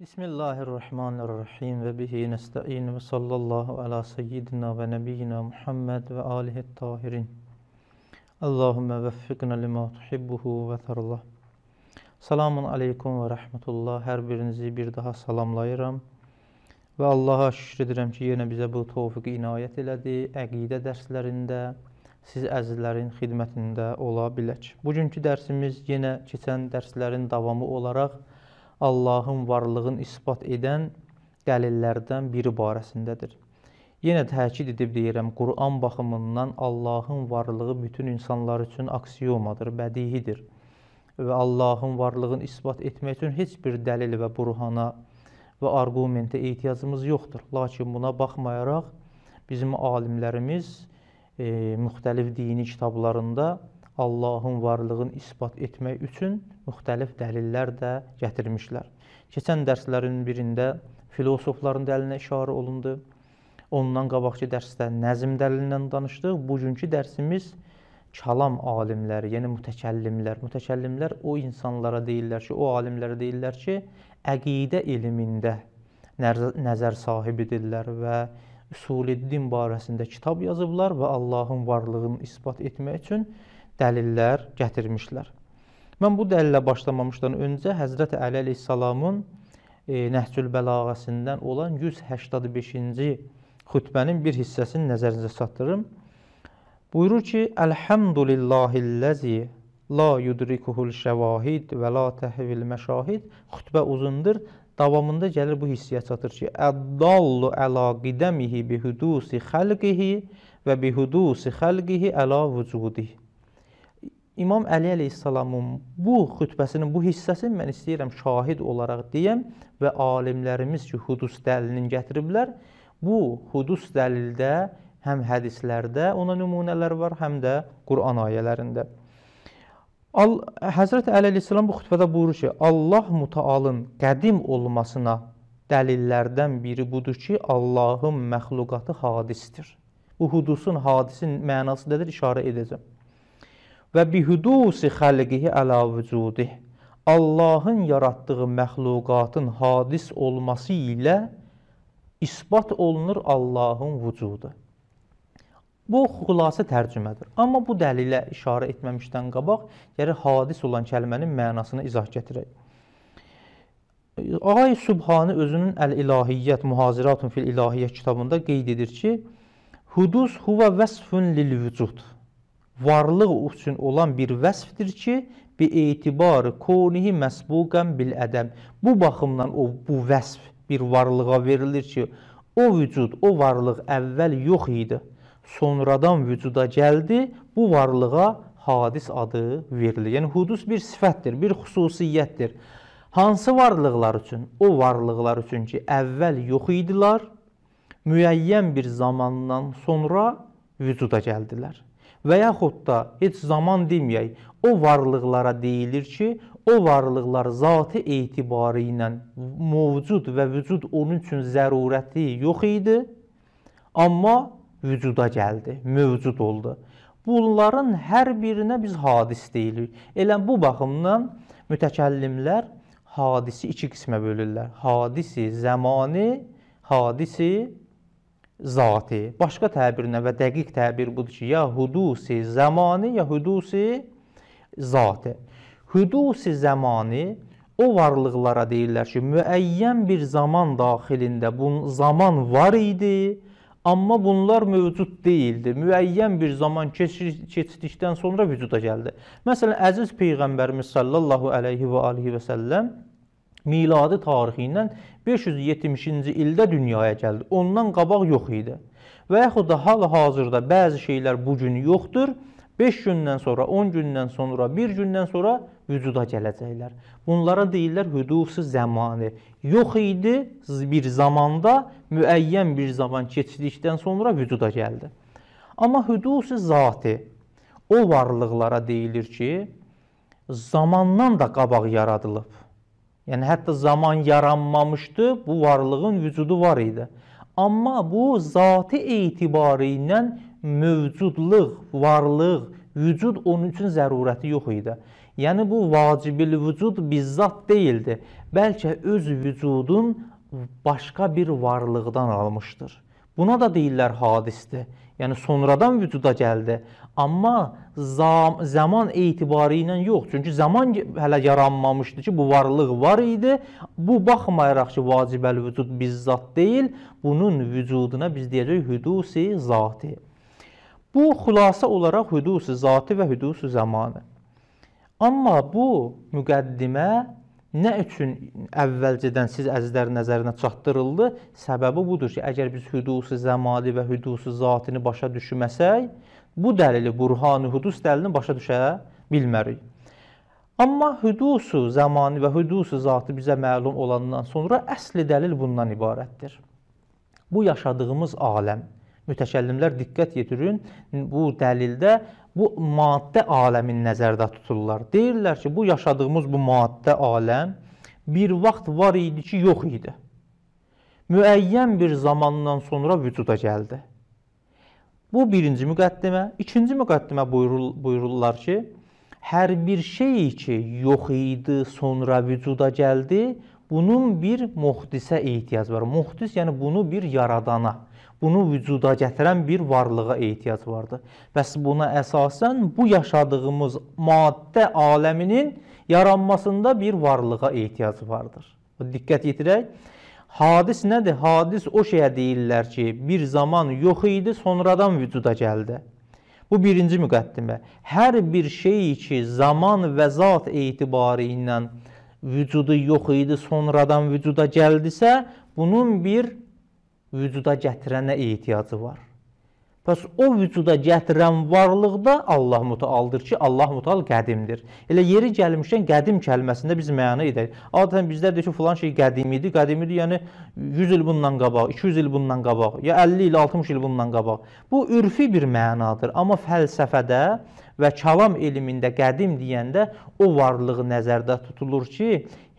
Bismillahirrahmanirrahim və bihi nəstəin və sallallahu alə seyyidina və nəbiyyina Muhammed və alihi tahirin. Allahümmə vəffiqnə limə tuhibbuhu və tərallah. Salamun aleykum və rəhmətullah. Hər birinizi bir daha salamlayıram və Allaha şükür edirəm ki, yenə bizə bu tofiqi inayət elədi. Əqidə dərslərində, siz əzizlərin xidmətində ola bilək. Bugünkü dərsimiz yenə keçən dərslərin davamı olaraq Allahın varlığını isbat edən dəlillərdən biri barəsindədir. Yenə təkid edib deyirəm, Quran baxımından Allahın varlığı bütün insanlar üçün aksiomadır, bədihidir və Allahın varlığını isbat etmək üçün heç bir dəlil və burhana və arqumentə ehtiyacımız yoxdur. Lakin buna baxmayaraq bizim alimlərimiz e, müxtəlif dini kitablarında Allahın varlığını isbat etmək üçün müxtəlif dəlillər də gətirmişlər. Keçən dərslərin birində filosofların dəlilinə işarə olundu. Ondan qabaqki dərsdə nəzm dəlilindən danışdıq. Bugünkü dərsimiz kəlam alimləri, yəni mütəkəllimlər. Mütəkəllimlər o insanlara deyirlər ki, o alimlərə deyirlər ki, əqidə elmində nəzər sahibidirlər və üsuli din barəsində kitab yazıblar və Allahın varlığını isbat etmək üçün dəlillər gətirmişlər. Mən bu dəlillə başlamamışdan öncə Həzrət Əli əleyhissalamın e, Nəhcül Bəlağəsindən olan 185-ci xütbənin bir hissəsini nəzərinizə çatdırım. Buyurur ki: "Elhamdülillahillazi la yudrikuhul şevahid və la təhvil məşahid." Xütbə uzundur. Davamında gəlir bu hissəyə çatır ki: "Əddallu əla qidamihi bi hudusi xalqihi və bi hudusi xalqihi əla vucudihi." İmam Əli əleyhissalamın bu xütbəsinin bu hissəsini mən istəyirəm şahid olaraq deyəm və alimlərimiz ki, hudus dəlilini gətiriblər. Bu hudus dəlildə həm hədislərdə ona nümunələr var, həm də Quran ayələrində. Al Həzrət Əli əleyhissalam bu xütbədə buyurur ki, Allah mütəalın qədim olmasına dəlillərdən biri budur ki, Allahın məxluqatı hadisdir. Bu hudusun hadisin mənası nədir? İşarə edəcəm və bihudusi xəlqihi ələ vücudih. Allahın yaratdığı məxluqatın hadis olması ilə isbat olunur Allahın vücudu. Bu xülasə tərcümədir. Amma bu dəlilə işarə etməmişdən qabaq gərək yəni hadis olan kəlmənin mənasını izah gətirək. Ağay Subhani özünün Əl-İlahiyyət, Muhaziratun fil-İlahiyyət kitabında qeyd edir ki, Hudus huva vəsfun lil-vücud varlıq üçün olan bir vəsfdir ki, bi etibarı konihi məsbuqan bil ədəm. Bu baxımdan o bu vəsf bir varlığa verilir ki, o vücud, o varlıq əvvəl yox idi. Sonradan vücuda gəldi, bu varlığa hadis adı verilir. Yəni hudus bir sifətdir, bir xüsusiyyətdir. Hansı varlıqlar üçün? O varlıqlar üçün ki, əvvəl yox idilər, müəyyən bir zamandan sonra vücuda gəldilər və yaxud da heç zaman deməyək, o varlıqlara deyilir ki, o varlıqlar zati etibarı ilə mövcud və vücud onun üçün zərurəti yox idi, amma vücuda gəldi, mövcud oldu. Bunların hər birinə biz hadis deyirik. Elə bu baxımdan mütəkəllimlər hadisi iki qismə bölürlər. Hadisi zəmani, hadisi zati. Başqa təbirlə və dəqiq təbir budur ki, ya hudusi zamanı, ya hudusi zati. Hudusi zamanı o varlıqlara deyirlər ki, müəyyən bir zaman daxilində bu zaman var idi, amma bunlar mövcud deyildi. Müəyyən bir zaman keçdikdən sonra vücuda gəldi. Məsələn, əziz peyğəmbərimiz sallallahu əleyhi və alihi və səlləm miladi tarixindən 570-ci ildə dünyaya gəldi. Ondan qabaq yox idi. Və yaxud da hal-hazırda bəzi şeylər bu gün yoxdur. 5 gündən sonra, 10 gündən sonra, 1 gündən sonra vücuda gələcəklər. Bunlara deyirlər hüdufu zəmanı. Yox idi bir zamanda, müəyyən bir zaman keçdikdən sonra vücuda gəldi. Amma hüdufu zati o varlıqlara deyilir ki, zamandan da qabaq yaradılıb. Yəni hətta zaman yaranmamışdı, bu varlığın vücudu var idi. Amma bu zati etibarı ilə mövcudluq, varlıq, vücud onun üçün zərurəti yox idi. Yəni bu vacibil vücud bizzat deyildi, bəlkə öz vücudun başqa bir varlıqdan almışdır. Buna da deyirlər hadisdir. Yəni sonradan vücuda gəldi. Amma zam, zaman etibarı ilə yox. Çünki zaman hələ yaranmamışdı ki, bu varlıq var idi. Bu baxmayaraq ki, vacibəl vücud bizzat deyil, bunun vücuduna biz deyəcəyik hüdusi zati. Bu xülasə olaraq hüdusi zati və hüdusi zamanı. Amma bu müqəddimə Nə üçün əvvəlcədən siz əzizlər nəzərinə çatdırıldı? Səbəbi budur ki, əgər biz hüdusi zəmali və hüdusi zatini başa düşməsək, bu dəlili, burhani hudus dəlilini başa düşə bilmərik. Amma hüdusu zamanı və hüdusu zatı bizə məlum olandan sonra əsli dəlil bundan ibarətdir. Bu yaşadığımız aləm, mütəkəllimlər diqqət yetirin, bu dəlildə bu maddə aləmin nəzərdə tuturlar. Deyirlər ki, bu yaşadığımız bu maddə aləm bir vaxt var idi ki, yox idi. Müəyyən bir zamandan sonra vücuda gəldi. Bu birinci müqəddimə. İkinci müqəddimə buyurul, buyururlar ki, hər bir şey ki, yox idi, sonra vücuda gəldi, bunun bir muhdisə ehtiyac var. Muhdis yəni bunu bir yaradana, bunu vücuda gətirən bir varlığa ehtiyac vardı. Bəs buna əsasən bu yaşadığımız maddə aləminin yaranmasında bir varlığa ehtiyac vardır. Diqqət yetirək. Hadis nədir? Hadis o şeyə deyirlər ki, bir zaman yox idi, sonradan vücuda gəldi. Bu birinci müqəddimə. Hər bir şey ki, zaman və zat etibarı ilə vücudu yox idi, sonradan vücuda gəldisə, bunun bir vücuda gətirənə ehtiyacı var. Bəs o vücuda gətirən varlıqda Allah mütəaldır ki, Allah mütəal qədimdir. Elə yeri gəlmişkən qədim kəlməsində biz məna edək. Adətən bizlər deyir ki, falan şey qədim idi. Qədim idi, yəni 100 il bundan qabaq, 200 il bundan qabaq, ya 50 il, 60 il bundan qabaq. Bu ürfi bir mənadır, amma fəlsəfədə və kəlam elmində qədim deyəndə o varlığı nəzərdə tutulur ki,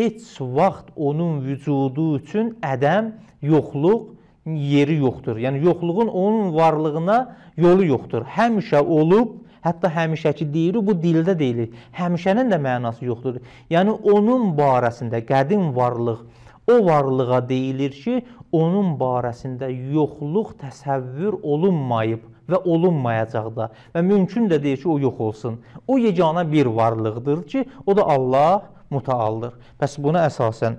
heç vaxt onun vücudu üçün ədəm, yoxluq yeri yoxdur. Yəni yoxluğun onun varlığına yolu yoxdur. Həmişə olub, hətta həmişəki deyirik, bu dildə deyilir. Həmişənin də mənası yoxdur. Yəni onun barəsində qədim varlıq, o varlığa deyilir ki, onun barəsində yoxluq təsəvvür olunmayıb və olunmayacaq da və mümkün də deyil ki, o yox olsun. O yeganə bir varlıqdır ki, o da Allah mütəaldır. Bəs buna əsasən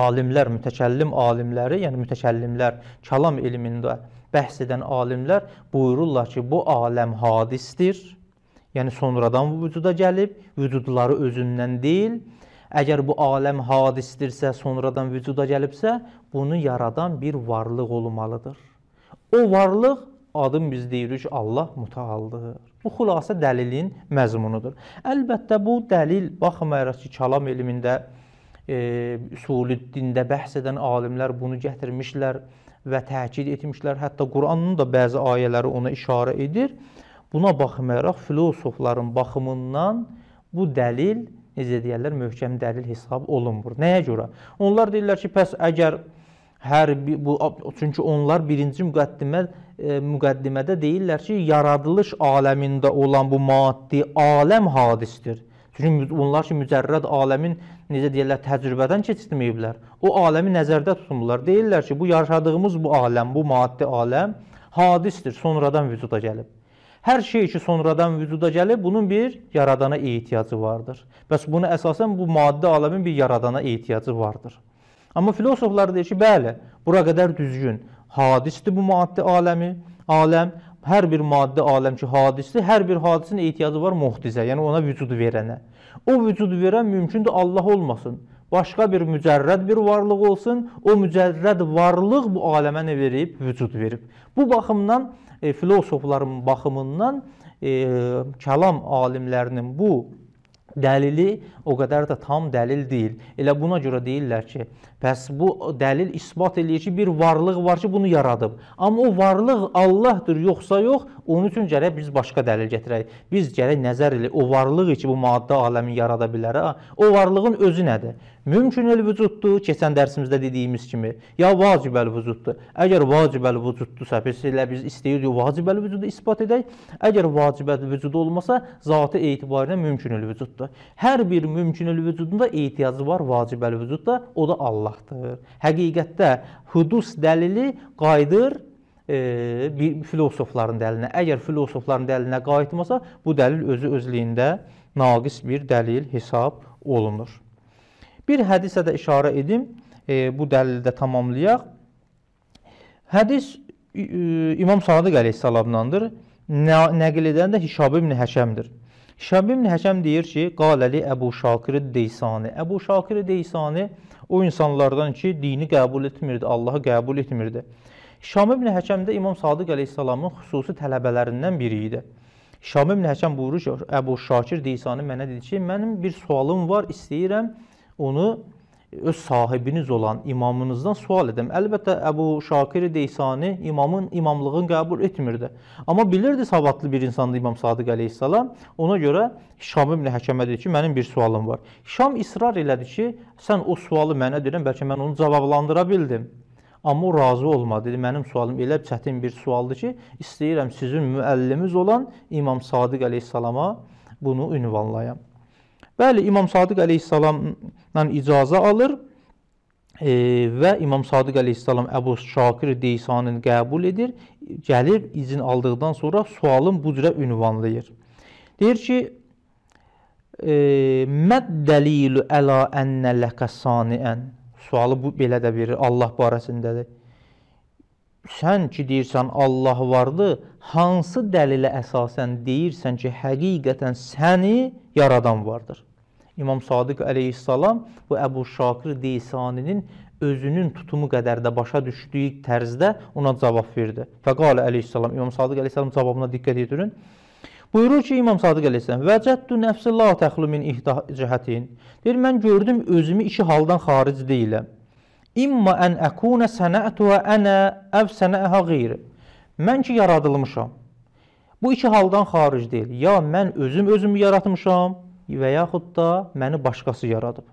alimlər, mütəkəllim alimləri, yəni mütəkəllimlər kəlam elmində bəhs edən alimlər buyururlar ki, bu aləm hadisdir. Yəni sonradan vücuda gəlib, vücudları özündən deyil. Əgər bu aləm hadisdirsə, sonradan vücuda gəlibsə, bunu yaradan bir varlıq olmalıdır. O varlıq adın biz deyirik Allah mütəallıdır. Bu xülasə dəlilin məzmunudur. Əlbəttə bu dəlil baxmayaraq ki, kəlam elmində e, usulü dində bəhs edən alimlər bunu gətirmişlər və təkid etmişlər. Hətta Quranın da bəzi ayələri ona işarə edir. Buna baxmayaraq filosofların baxımından bu dəlil necə deyirlər, möhkəm dəlil hesab olunmur. Nəyə görə? Onlar deyirlər ki, bəs əgər hər bir, bu çünki onlar birinci müqəddimə e, müqəddimədə deyirlər ki, yaradılış aləmində olan bu maddi aləm hadisdir. Çünki onlar ki, mücərrəd aləmin, necə deyirlər, təcrübədən keçirtməyiblər. O aləmi nəzərdə tutmurlar. Deyirlər ki, bu yaşadığımız bu aləm, bu maddi aləm hadisdir, sonradan vücuda gəlib. Hər şey ki, sonradan vücuda gəlib, bunun bir yaradana ehtiyacı vardır. Bəs bunu əsasən bu maddi aləmin bir yaradana ehtiyacı vardır. Amma filosoflar deyir ki, bəli, bura qədər düzgün hadisdir bu maddi aləmi, aləm, hər bir maddə aləm ki, hadisdir. Hər bir hadisin ehtiyacı var muhtizə, yəni ona vücud verənə. O vücud verən mümkündür Allah olmasın. Başqa bir mücərrəd bir varlıq olsun. O mücərrəd varlıq bu aləmə nə verib? Vücud verib. Bu baxımdan e, filosofların baxımından e, kəlam alimlərinin bu dəlili o qədər də tam dəlil deyil. Elə buna görə deyirlər ki, bəs bu dəlil isbat eləyir ki, bir varlıq var ki, bunu yaradıb. Amma o varlıq Allahdır, yoxsa yox, onun üçün gərək biz başqa dəlil gətirək. Biz gərək nəzər elə o varlıq ki, bu maddə aləmi yarada bilər, ha? o varlığın özü nədir? Mümkün el vücuddur, keçən dərsimizdə dediyimiz kimi, ya vacib əl vücuddur. Əgər vacib əl vücuddursa, biz elə biz istəyirik vacib əl vücudu isbat edək. Əgər vacib əl vücudu olmasa, zati etibarına mümkün el vücuddur. Hər bir mümkün el vücudunda ehtiyacı var vacib əl vücudda, o da Allahdır. Həqiqətdə hudus dəlili qayıdır e, bir filosofların dəlilinə. Əgər filosofların dəlilinə qayıtmasa, bu dəlil özü özlüyündə naqis bir dəlil hesab olunur. Bir hədisə də işarə edim, e, bu dəlili də tamamlayaq. Hədis e, İmam Sadıq əleyhissalamdandır. Nəql edən də Hişab ibn Həşəmdir. Hişab ibn Həşəm deyir ki, qaləli Əbu Şakir Deysani. Əbu Şakir Deysani o insanlardan ki, dini qəbul etmirdi, Allahı qəbul etmirdi. Hişam ibn Həşəm də İmam Sadıq əleyhissalamın xüsusi tələbələrindən biri idi. Hişam ibn Həşəm buyurur ki, Əbu Şakir Deysani mənə dedi ki, mənim bir sualım var, istəyirəm, onu öz sahibiniz olan imamınızdan sual edəm. Əlbəttə Əbu Şakir Deysani imamın imamlığını qəbul etmirdi. Amma bilirdi savadlı bir insandı İmam Sadiq əleyhissalam. Ona görə Şam ibn Həkəmə dedi ki, mənim bir sualım var. Şam israr elədi ki, sən o sualı mənə deyirəm, bəlkə mən onu cavablandıra bildim. Amma o razı olmadı. Dedi, mənim sualım elə çətin bir sualdır ki, istəyirəm sizin müəllimiz olan İmam Sadiq əleyhissalama bunu ünvanlayam. Bəli, İmam Sadiq əleyhissalamdan icazə alır e, və İmam Sadiq əleyhissalam Əbu Şakir Deysanini qəbul edir, gəlir, izin aldıqdan sonra sualın bu cürə ünvanlayır. Deyir ki, e, Məd dəlilu əla ənnə ləkəssaniən Sualı bu belə də verir Allah barəsindədir. Sən ki, deyirsən Allah vardır, hansı dəlilə əsasən deyirsən ki, həqiqətən səni yaradan vardır? İmam Sadiq əleyhissalam bu Əbu Şakir Deysaninin özünün tutumu qədər də başa düşdüyü tərzdə ona cavab verdi. Fəqalə əleyhissalam, İmam Sadıq əleyhissalam cavabına diqqət edirin. Buyurur ki, İmam Sadıq əleyhissalam, Vəcəddü nəfsi la təxlu min ihda cəhətin. Deyir, mən gördüm özümü iki haldan xaric deyiləm. İmma ən əkunə sənətuhə ənə əv sənəəhə qeyri. Mən ki yaradılmışam. Bu iki haldan xaric deyil. Ya mən özüm özümü yaratmışam və yaxud da məni başqası yaradıb.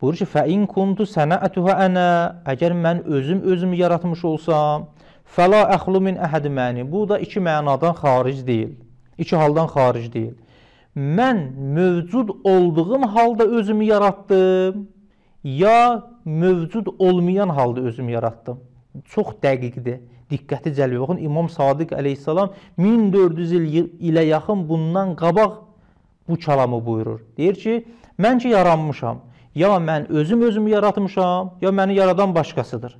Buyur ki, fəin kuntu sənətuhə ənə, əgər mən özüm özümü yaratmış olsam, fəla əxlu min əhədi məni. Bu da iki mənadan xaric deyil. İki haldan xaric deyil. Mən mövcud olduğum halda özümü yaratdım, ya mövcud olmayan halda özümü yaratdım. Çox dəqiqdir diqqəti cəlb edir. Baxın, İmam Sadiq əleyhissalam 1400 il ilə yaxın bundan qabaq bu kəlamı buyurur. Deyir ki, mən ki yaranmışam, ya mən özüm özümü yaratmışam, ya məni yaradan başqasıdır.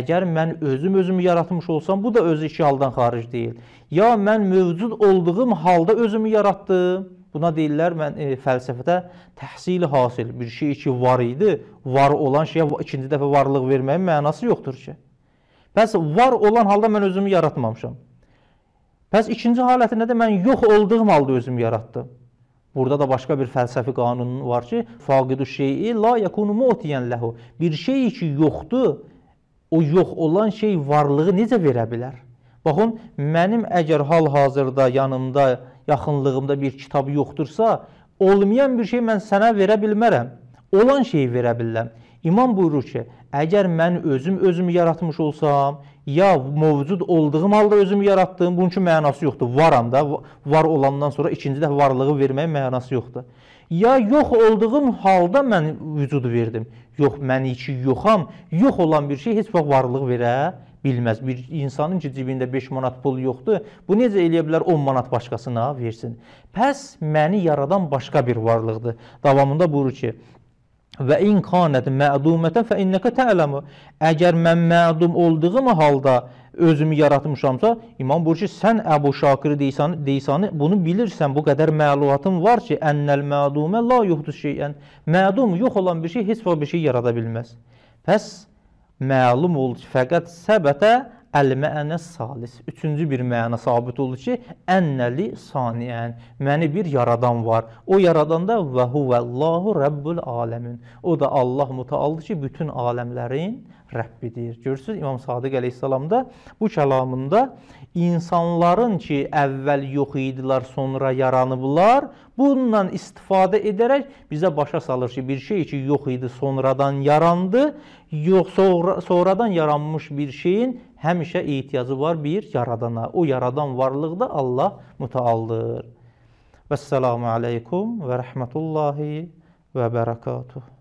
Əgər mən özüm özümü yaratmış olsam, bu da öz iki haldan xaric deyil. Ya mən mövcud olduğum halda özümü yaratdım. Buna deyirlər mən e, fəlsəfədə təhsil hasil bir şey ki var idi, var olan şeyə ikinci dəfə varlıq verməyin mənası yoxdur ki. Bəs var olan halda mən özümü yaratmamışam. Bəs ikinci haləti nədir? Mən yox olduğum halda özümü yaratdım. Burada da başqa bir fəlsəfi qanun var ki, faqidu şeyi la yakunu mu'tiyan lahu. Bir şey ki yoxdur, o yox olan şey varlığı necə verə bilər? Baxın, mənim əgər hal-hazırda yanımda, yaxınlığımda bir kitab yoxdursa, olmayan bir şey mən sənə verə bilmərəm. Olan şeyi verə bilərəm. İmam buyurur ki, əgər mən özüm özümü yaratmış olsam, ya mövcud olduğum halda özümü yaratdım, bunun ki mənası yoxdur. Varam da, var olandan sonra ikinci dəfə varlığı verməyin mənası yoxdur. Ya yox olduğum halda mən vücudu verdim. Yox, mən iki yoxam. Yox olan bir şey heç vaxt varlıq verə bilməz. Bir insanın ki, cibində 5 manat pul yoxdur, bu necə eləyə bilər 10 manat başqasına versin? Pəs məni yaradan başqa bir varlıqdır. Davamında buyurur ki, Və in kanət mədumətən fə innəkə tələmə. Əgər mən mədum olduğum halda özümü yaratmışamsa, İmam buyurur ki, sən Əbu Şakir deysanı, deysanı bunu bilirsən, bu qədər məlumatın var ki, ənəl mədumə la yuhdu şeyən. Mədum yox olan bir şey heç vaxt bir şey yarada bilməz. Pəs məlum oldu ki, fəqət səbətə Əl-məənə salis. Üçüncü bir məna sabit olur ki, ennəli saniyən. Məni bir yaradan var. O yaradanda və huvəllahu rəbbul aləmin. O da Allah mütəallıdır ki, bütün aləmlərin Rəbbidir. Görürsüz, İmam Sadiq əleyhissalam da bu kəlamında insanların ki, əvvəl yox idilər, sonra yaranıblar, bununla istifadə edərək bizə başa salır ki, bir şey ki, yox idi, sonradan yarandı, yox sonra, sonradan yaranmış bir şeyin həmişə ehtiyacı var bir yaradana. O yaradan varlıq da Allah mütəaldır. Vəssalamu aleykum və rəhmətullahi və bərəkatuhu.